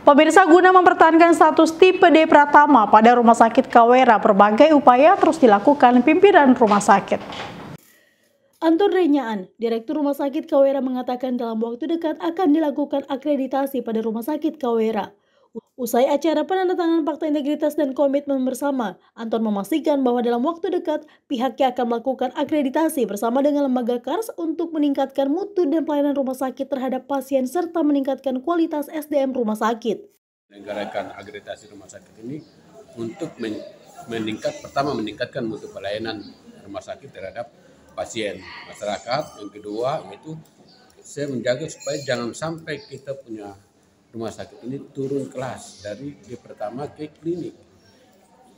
Pemirsa guna mempertahankan status tipe D Pratama pada Rumah Sakit Kawera, berbagai upaya terus dilakukan pimpinan rumah sakit. Anton Renyaan, Direktur Rumah Sakit Kawera mengatakan dalam waktu dekat akan dilakukan akreditasi pada Rumah Sakit Kawera. Usai acara penandatangan fakta integritas dan komitmen bersama, Anton memastikan bahwa dalam waktu dekat pihaknya akan melakukan akreditasi bersama dengan lembaga KARS untuk meningkatkan mutu dan pelayanan rumah sakit terhadap pasien serta meningkatkan kualitas SDM rumah sakit. Menggarakan akreditasi rumah sakit ini untuk meningkat pertama meningkatkan mutu pelayanan rumah sakit terhadap pasien masyarakat. Yang kedua yaitu saya menjaga supaya jangan sampai kita punya rumah sakit ini turun kelas dari di pertama ke klinik.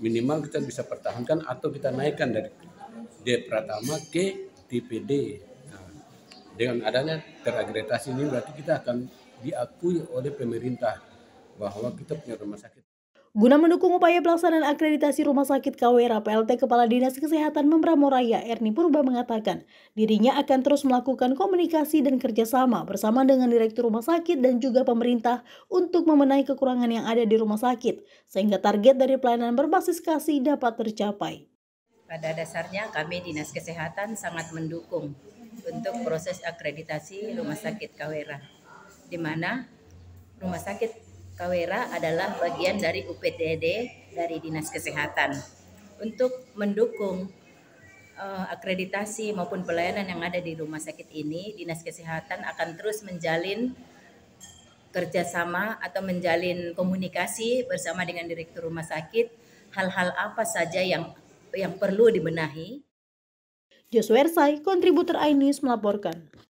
Minimal kita bisa pertahankan atau kita naikkan dari D pertama ke TPD. Nah, dengan adanya teragretasi ini berarti kita akan diakui oleh pemerintah bahwa kita punya rumah sakit. Guna mendukung upaya pelaksanaan akreditasi Rumah Sakit Kawera, PLT Kepala Dinas Kesehatan Moraya, Erni Purba mengatakan dirinya akan terus melakukan komunikasi dan kerjasama bersama dengan Direktur Rumah Sakit dan juga pemerintah untuk memenai kekurangan yang ada di rumah sakit, sehingga target dari pelayanan berbasis kasih dapat tercapai. Pada dasarnya kami Dinas Kesehatan sangat mendukung untuk proses akreditasi Rumah Sakit Kawera, di mana Rumah Sakit Kawera adalah bagian dari UPTD dari Dinas Kesehatan untuk mendukung uh, akreditasi maupun pelayanan yang ada di rumah sakit ini Dinas Kesehatan akan terus menjalin kerjasama atau menjalin komunikasi bersama dengan Direktur Rumah Sakit hal-hal apa saja yang yang perlu dibenahi. Joswer Ersai, kontributor Ainis melaporkan.